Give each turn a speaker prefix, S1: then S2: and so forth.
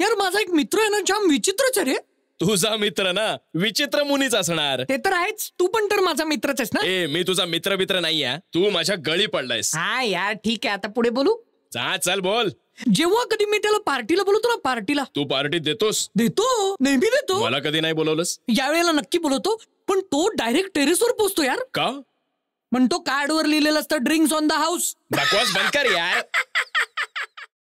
S1: यार माझा एक मित्र आहे ना
S2: जाम विचित्रच रे
S1: तुझा मित्र ना विचित्र मुनीच असणार ते तर आहेच तू पण तर माझा मित्रच आहेस ना ए मी तुझा मित्र मित्र नाही आहे तू माझ्या गळी पडलायस हा यार ठीक आहे आता पुढे बोलू जा चल बोल जेव्हा कधी मी त्याला पार्टीला बोलवतो ना पार्टीला तू पार्टी देतोस देतो नेहमी देतो मला कधी नाही बोलवलंस यावेळेला नक्की
S3: बोलवतो पण तो डायरेक्ट टेरेसवर पोहोचतो यार का म्हणतो वर लिहिलेलं असतं ड्रिंक्स ऑन द हाऊस
S4: बकवास बंद कर यार